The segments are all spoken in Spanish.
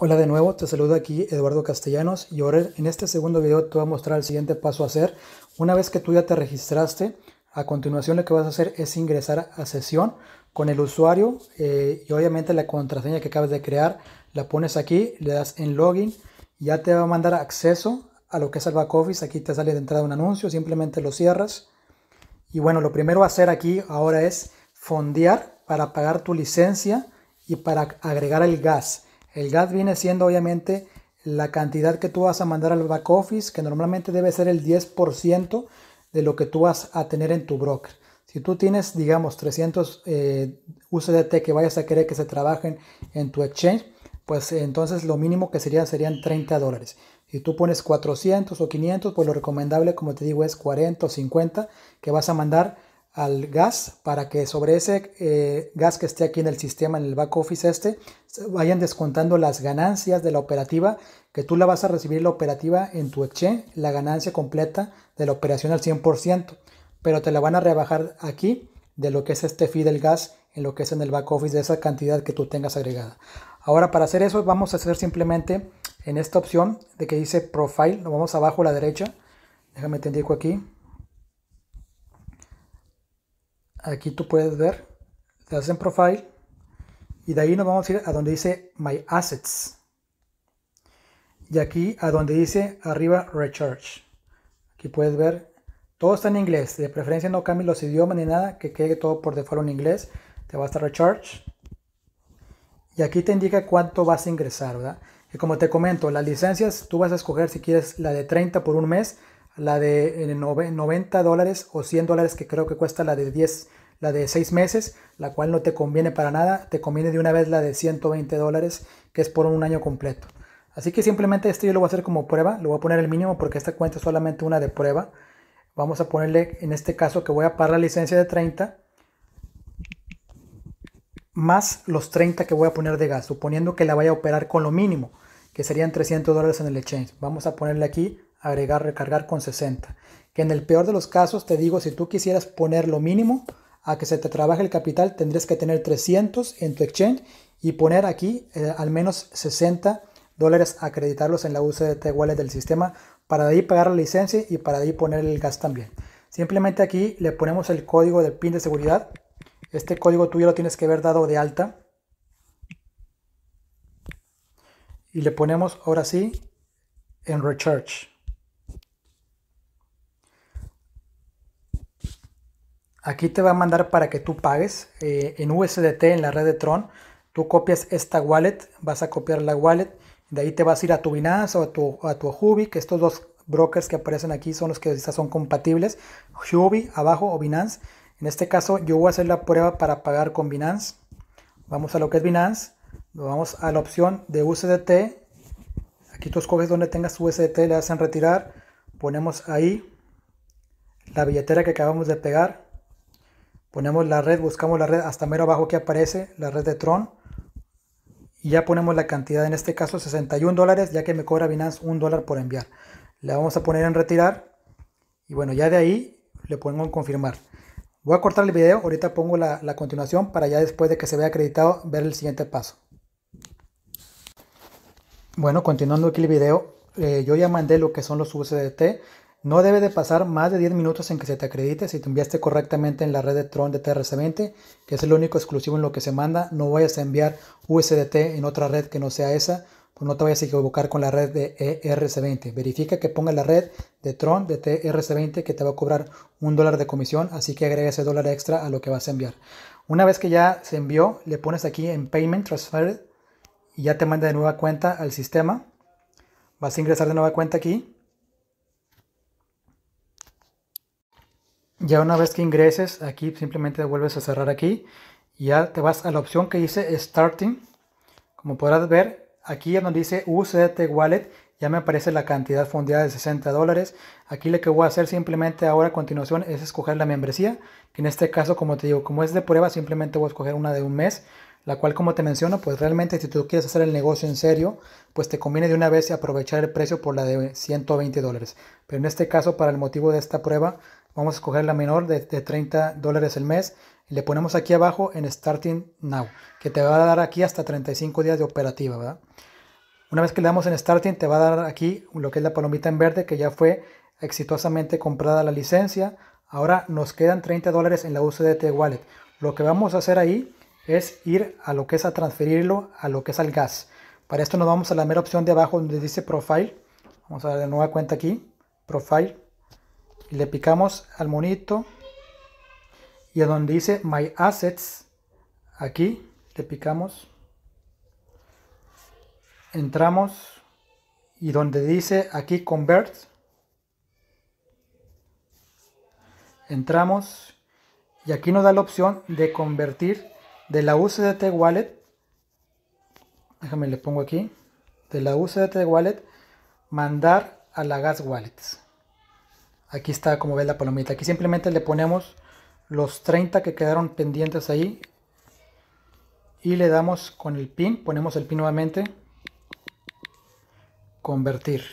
Hola de nuevo, te saludo aquí Eduardo Castellanos y ahora en este segundo video te voy a mostrar el siguiente paso a hacer. Una vez que tú ya te registraste, a continuación lo que vas a hacer es ingresar a sesión con el usuario eh, y obviamente la contraseña que acabas de crear la pones aquí, le das en login, ya te va a mandar acceso a lo que es el back office, aquí te sale de entrada un anuncio, simplemente lo cierras y bueno, lo primero a hacer aquí ahora es fondear para pagar tu licencia y para agregar el gas. El GAT viene siendo obviamente la cantidad que tú vas a mandar al back office, que normalmente debe ser el 10% de lo que tú vas a tener en tu broker. Si tú tienes, digamos, 300 eh, USDT que vayas a querer que se trabajen en tu exchange, pues entonces lo mínimo que sería serían 30 dólares. Si tú pones 400 o 500, pues lo recomendable, como te digo, es 40 o 50 que vas a mandar al gas para que sobre ese eh, gas que esté aquí en el sistema, en el back office este, vayan descontando las ganancias de la operativa, que tú la vas a recibir la operativa en tu ECHE la ganancia completa de la operación al 100%, pero te la van a rebajar aquí de lo que es este fee del gas en lo que es en el back office de esa cantidad que tú tengas agregada. Ahora para hacer eso vamos a hacer simplemente en esta opción de que dice profile, lo vamos abajo a la derecha, déjame te indico aquí, Aquí tú puedes ver, te hacen Profile y de ahí nos vamos a ir a donde dice My Assets. Y aquí a donde dice arriba Recharge. Aquí puedes ver, todo está en inglés. De preferencia no cambies los idiomas ni nada, que quede todo por default en inglés. Te va a estar Recharge. Y aquí te indica cuánto vas a ingresar, ¿verdad? Y como te comento, las licencias tú vas a escoger si quieres la de 30 por un mes la de 90 eh, dólares o 100 dólares que creo que cuesta la de 10, la de 6 meses, la cual no te conviene para nada, te conviene de una vez la de 120 dólares que es por un año completo. Así que simplemente esto yo lo voy a hacer como prueba, lo voy a poner el mínimo porque esta cuenta es solamente una de prueba. Vamos a ponerle en este caso que voy a pagar la licencia de 30 más los 30 que voy a poner de gas, suponiendo que la vaya a operar con lo mínimo, que serían 300 dólares en el exchange. Vamos a ponerle aquí agregar, recargar con 60. Que en el peor de los casos, te digo, si tú quisieras poner lo mínimo a que se te trabaje el capital, tendrías que tener 300 en tu exchange y poner aquí eh, al menos 60 dólares, acreditarlos en la UCDT Wallet del sistema para de ahí pagar la licencia y para de ahí poner el gas también. Simplemente aquí le ponemos el código del pin de seguridad. Este código tú ya lo tienes que haber dado de alta. Y le ponemos ahora sí en Recharge. Aquí te va a mandar para que tú pagues eh, en USDT en la red de Tron. Tú copias esta wallet, vas a copiar la wallet, de ahí te vas a ir a tu Binance o a tu, a tu Hubi, que estos dos brokers que aparecen aquí son los que son compatibles. Hubi abajo o Binance. En este caso yo voy a hacer la prueba para pagar con Binance. Vamos a lo que es Binance. Vamos a la opción de USDT. Aquí tú escoges donde tengas USDT, le hacen retirar. Ponemos ahí la billetera que acabamos de pegar. Ponemos la red, buscamos la red hasta mero abajo que aparece, la red de Tron. Y ya ponemos la cantidad, en este caso 61 dólares, ya que me cobra Binance un dólar por enviar. Le vamos a poner en retirar. Y bueno, ya de ahí le pongo en confirmar. Voy a cortar el video, ahorita pongo la, continuación para ya después de que se vea acreditado ver el siguiente paso. Bueno, continuando aquí el video, eh, yo ya mandé lo que son los USDT. No debe de pasar más de 10 minutos en que se te acredite si te enviaste correctamente en la red de Tron de TRC20, que es el único exclusivo en lo que se manda. No vayas a enviar USDT en otra red que no sea esa, pues no te vayas a equivocar con la red de ERC20. Verifica que ponga la red de Tron de TRC20 que te va a cobrar un dólar de comisión, así que agrega ese dólar extra a lo que vas a enviar. Una vez que ya se envió, le pones aquí en Payment Transferred y ya te manda de nueva cuenta al sistema. Vas a ingresar de nueva cuenta aquí Ya una vez que ingreses aquí, simplemente vuelves a cerrar aquí. Y ya te vas a la opción que dice Starting. Como podrás ver, aquí donde dice UCDT Wallet, ya me aparece la cantidad fondeada de 60 dólares. Aquí lo que voy a hacer simplemente ahora a continuación es escoger la membresía. Que en este caso, como te digo, como es de prueba, simplemente voy a escoger una de un mes la cual como te menciono, pues realmente si tú quieres hacer el negocio en serio, pues te conviene de una vez aprovechar el precio por la de 120 dólares. Pero en este caso, para el motivo de esta prueba, Vamos a escoger la menor de, 30 dólares el mes. le ponemos aquí abajo en Starting Now, que te va a dar aquí hasta 35 días de operativa, Una vez que le damos en Starting, te va a dar aquí lo que es la palomita en verde, que ya fue exitosamente comprada la licencia. Ahora nos quedan 30 dólares en la UCDT Wallet. Lo que vamos a hacer ahí es ir a lo que es a transferirlo a lo que es al gas. Para esto nos vamos a la mera opción de abajo donde dice Profile. Vamos a dar nueva cuenta aquí, Profile le picamos al monito y a donde dice My Assets, aquí le picamos, entramos y donde dice aquí Convert, entramos y aquí nos da la opción de convertir de la USDT Wallet, déjame le pongo aquí, de la USDT Wallet, mandar a la Gas Wallet. Aquí está como ves la palomita. Aquí simplemente le ponemos los 30 que quedaron pendientes ahí. Y le damos con el pin, ponemos el pin nuevamente. Convertir.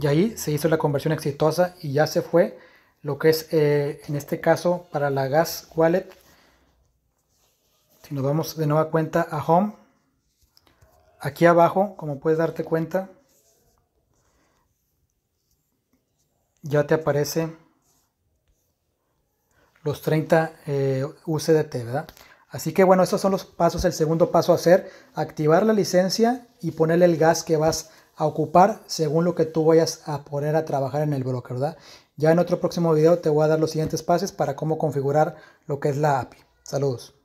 Y ahí se hizo la conversión exitosa y ya se fue lo que es eh, en este caso para la gas wallet. Si nos vamos de nueva cuenta a home, aquí abajo, como puedes darte cuenta, ya te aparece los 30 eh, UCDT, ¿verdad? Así que bueno, estos son los pasos. El segundo paso a hacer, activar la licencia y ponerle el gas que vas a ocupar según lo que tú vayas a poner a trabajar en el broker, ¿verdad? Ya en otro próximo video te voy a dar los siguientes pasos para cómo configurar lo que es la API. Saludos.